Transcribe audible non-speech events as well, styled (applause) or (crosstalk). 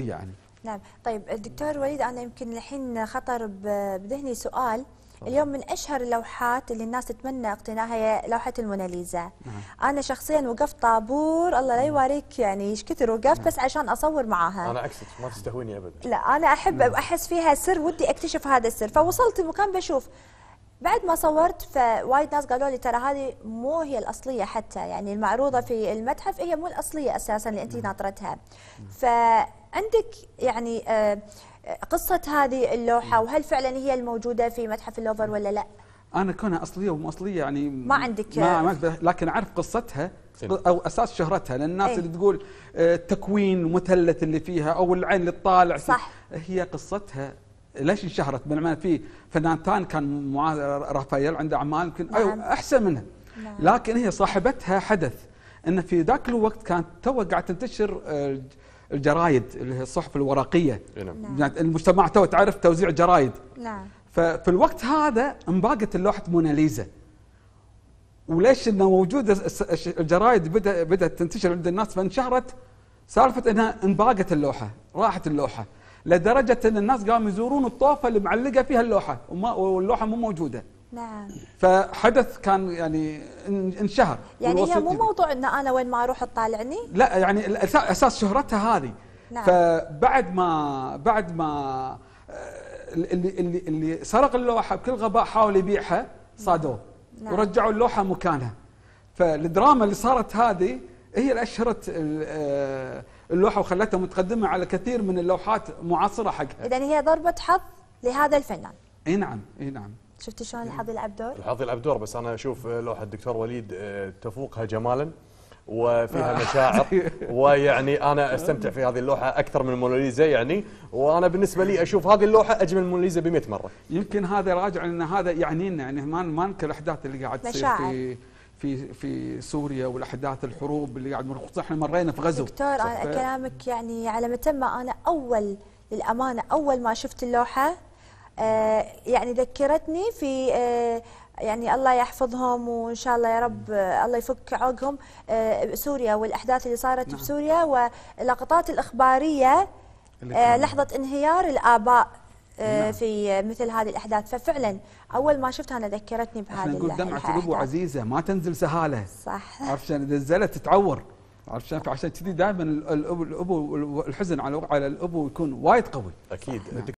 يعني نعم طيب الدكتور وليد انا يمكن الحين خطر بذهني سؤال اليوم من اشهر اللوحات اللي الناس تتمنى اقتناعها هي لوحه الموناليزا نعم. انا شخصيا وقفت طابور الله لا نعم. يواريك يعني ايش كثر وقفت نعم. بس عشان اصور معاها انا عكسك ما تستهويني ابدا لا انا احب نعم. احس فيها سر ودي اكتشف هذا السر فوصلت المكان بشوف بعد ما صورت فوايد ناس قالوا لي ترى هذه مو هي الاصليه حتى يعني المعروضه في المتحف هي مو الاصليه اساسا اللي انت ناطرتها فعندك يعني آه، قصه هذه اللوحه وهل فعلا هي الموجوده في متحف اللوفر ولا لا؟ انا كونها اصليه ومو اصليه يعني ما عندك ما, ما لكن اعرف قصتها إيه. او اساس شهرتها لان الناس ايه؟ اللي تقول آه، التكوين مثلث اللي فيها او العين اللي تطالع صح هي قصتها ليش انشهرت بالعمان في فنان ثاني كان رافائيل عنده اعمال يمكن أيوة، نعم. احسن منها نعم. لكن هي صاحبتها حدث ان في ذاك الوقت كانت تو قاعد تنتشر آه، الجرايد اللي هي الصحف الورقيه نعم. نعم. يعني المجتمع تو تعرف توزيع جرايد نعم ففي الوقت هذا انباقت لوحه موناليزا وليش انه موجوده الجرايد بدا بدات تنتشر عند الناس فانشهرت سالفه انها انباقت اللوحه راحت اللوحه لدرجه ان الناس قاموا يزورون الطوفه اللي معلقه فيها اللوحه واللوحه مو موجوده نعم فحدث كان يعني انشهر يعني هي مو موضوع ان انا وين ما اروح تطالعني لا يعني اساس شهرتها هذه نعم فبعد ما بعد ما آه، اللي اللي اللي سرق اللوحه بكل غباء حاول يبيعها صادوه نعم. ورجعوا اللوحه مكانها فالدراما اللي صارت هذه هي اللي اشهرت آه، اللوحه وخلتها متقدمه على كثير من اللوحات معاصره حقها اذا هي ضربه حظ لهذا الفنان اي نعم اي نعم شفتي شلون الحظ يلعب دور؟ الحظ يلعب دور بس انا اشوف لوحه الدكتور وليد آه، تفوقها جمالا وفيها آه. مشاعر (laughs) ويعني انا استمتع في هذه اللوحه اكثر من الموناليزا يعني وانا بالنسبه لي اشوف هذه اللوحه اجمل من الموناليزا ب 100 مره. يمكن هذا راجع لان هذا يعني انه يعني ما ما ننكر الاحداث اللي قاعد تصير في مشاعر في في سوريا والاحداث الحروب اللي قاعد يعني احنا مرينا في غزو دكتور انا كلامك يعني على متمه انا اول للامانه اول ما شفت اللوحه آه، يعني ذكرتني في آه، يعني الله يحفظهم وان شاء الله يا رب آه، الله يفك عوقهم سوريا والاحداث اللي صارت نعم. في سوريا واللقطات الاخباريه لحظه انهيار الاباء آه، نعم. في مثل هذه الاحداث ففعلا اول ما شفتها انا ذكرتني بهذه نقول دمعه الابو عزيزه ما تنزل سهاله صح عرفت اذا نزلت تتعور عرفت شلون؟ فعشان كذي دائما الابو الحزن على على الابو يكون وايد قوي اكيد نعم.